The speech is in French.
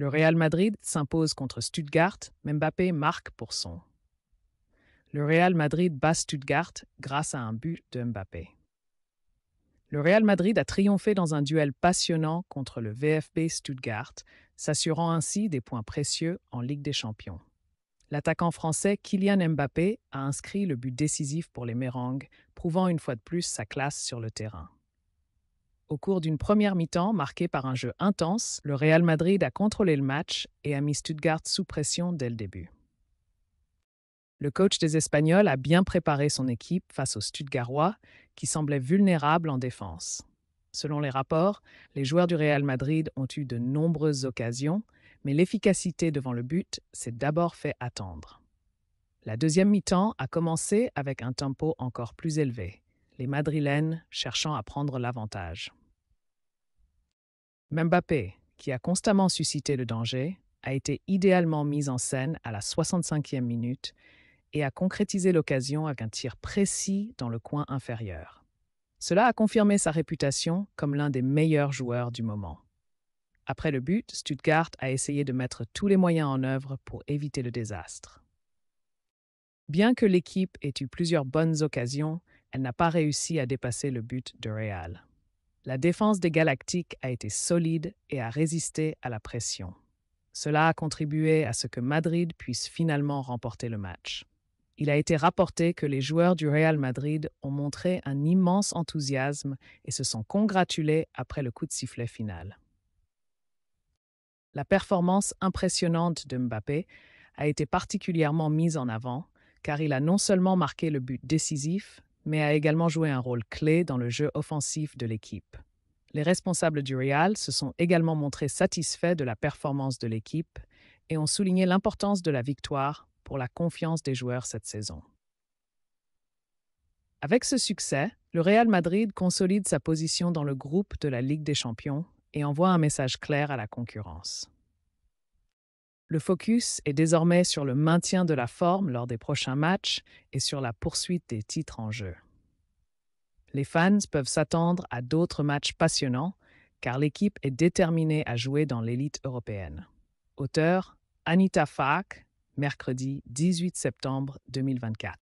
Le Real Madrid s'impose contre Stuttgart, Mbappé marque pour son. Le Real Madrid bat Stuttgart grâce à un but de Mbappé. Le Real Madrid a triomphé dans un duel passionnant contre le VFB Stuttgart, s'assurant ainsi des points précieux en Ligue des Champions. L'attaquant français Kylian Mbappé a inscrit le but décisif pour les Merengues, prouvant une fois de plus sa classe sur le terrain. Au cours d'une première mi-temps marquée par un jeu intense, le Real Madrid a contrôlé le match et a mis Stuttgart sous pression dès le début. Le coach des Espagnols a bien préparé son équipe face aux Stuttgarois, qui semblaient vulnérables en défense. Selon les rapports, les joueurs du Real Madrid ont eu de nombreuses occasions, mais l'efficacité devant le but s'est d'abord fait attendre. La deuxième mi-temps a commencé avec un tempo encore plus élevé, les Madrilènes cherchant à prendre l'avantage. Mbappé, qui a constamment suscité le danger, a été idéalement mis en scène à la 65e minute et a concrétisé l'occasion avec un tir précis dans le coin inférieur. Cela a confirmé sa réputation comme l'un des meilleurs joueurs du moment. Après le but, Stuttgart a essayé de mettre tous les moyens en œuvre pour éviter le désastre. Bien que l'équipe ait eu plusieurs bonnes occasions, elle n'a pas réussi à dépasser le but de Real. La défense des Galactiques a été solide et a résisté à la pression. Cela a contribué à ce que Madrid puisse finalement remporter le match. Il a été rapporté que les joueurs du Real Madrid ont montré un immense enthousiasme et se sont congratulés après le coup de sifflet final. La performance impressionnante de Mbappé a été particulièrement mise en avant car il a non seulement marqué le but décisif, mais a également joué un rôle clé dans le jeu offensif de l'équipe. Les responsables du Real se sont également montrés satisfaits de la performance de l'équipe et ont souligné l'importance de la victoire pour la confiance des joueurs cette saison. Avec ce succès, le Real Madrid consolide sa position dans le groupe de la Ligue des Champions et envoie un message clair à la concurrence. Le focus est désormais sur le maintien de la forme lors des prochains matchs et sur la poursuite des titres en jeu. Les fans peuvent s'attendre à d'autres matchs passionnants car l'équipe est déterminée à jouer dans l'élite européenne. Auteur Anita Fak, mercredi 18 septembre 2024.